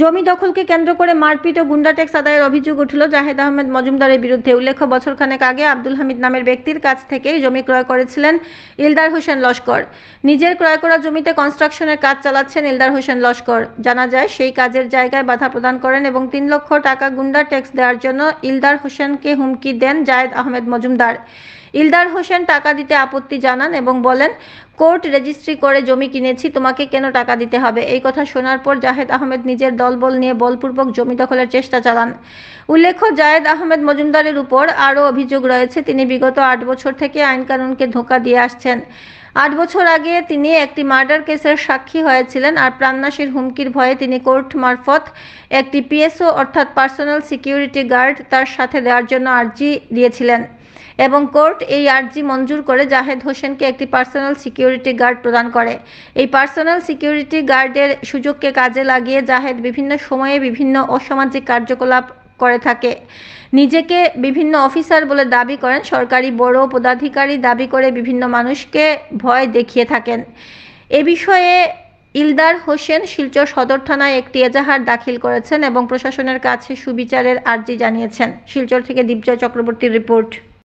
জমি দখলকে কেন্দ্র করে মারপিট ও গুন্ডা ট্যাক্স আদায়ের অভিযোগ উঠল জাহেদ আহমেদ মজুমদারের বিরুদ্ধে উল্লেখ্য বছরখানেক আগে আব্দুল হামিদ নামের ব্যক্তির কাছ থেকে জমি ক্রয় করেছিলেন ইলদার হোসেন লস্কর নিজের ক্রয় করা জমিতে কনস্ট্রাকশনের কাজ চালাচ্ছেন ইলদার হোসেন লস্কর জানা যায় সেই কাজের জায়গায় বাধা প্রদান করেন এবং তিন লক্ষ টাকা গুন্ডা ট্যাক্স দেওয়ার জন্য ইলদার হোসেনকে হুমকি দেন জায়েদ আহমেদ মজুমদার ইলদার হোসেন টাকা দিতে আপত্তি জানান এবং বলেন কোর্ট রেজিস্ট্রি করে জমি কিনেছি তোমাকে কেন টাকা দিতে হবে এই কথা শোনার পর জাহেদ আহমেদ নিজের দলবল নিয়ে বলপূর্বক জমি দখলের চেষ্টা চালান উল্লেখ্য জায়েদ আহমেদ মজুমদারের উপর আরও অভিযোগ রয়েছে তিনি বিগত আট বছর থেকে আইনকানুনকে ধোকা দিয়ে আসছেন আট বছর আগে তিনি একটি মার্ডার কেসের সাক্ষী হয়েছিলেন আর প্রাণনাশের হুমকির ভয়ে তিনি কোর্ট মারফত একটি পিএসও অর্থাৎ পার্সোনাল সিকিউরিটি গার্ড তার সাথে দেওয়ার জন্য আর্জি দিয়েছিলেন এবং কোর্ট এই আর্জি মঞ্জুর করে জাহেদ হোসেনকে একটি পার্সোনাল সিকিউরিটি গার্ড প্রদান করে এই পার্সোনাল সিকিউরিটি গার্ডের সুযোগকে কাজে লাগিয়ে জাহেদ বিভিন্ন সময়ে বিভিন্ন অসামাজিক কার্যকলাপ করে থাকে নিজেকে বিভিন্ন অফিসার বলে দাবি করেন সরকারি বড় পদাধিকারী দাবি করে বিভিন্ন মানুষকে ভয় দেখিয়ে থাকেন এ বিষয়ে ইলদার হোসেন শিলচর সদর থানায় একটি এজাহার দাখিল করেছেন এবং প্রশাসনের কাছে সুবিচারের আর্জি জানিয়েছেন শিলচর থেকে দীপজয় চক্রবর্তীর রিপোর্ট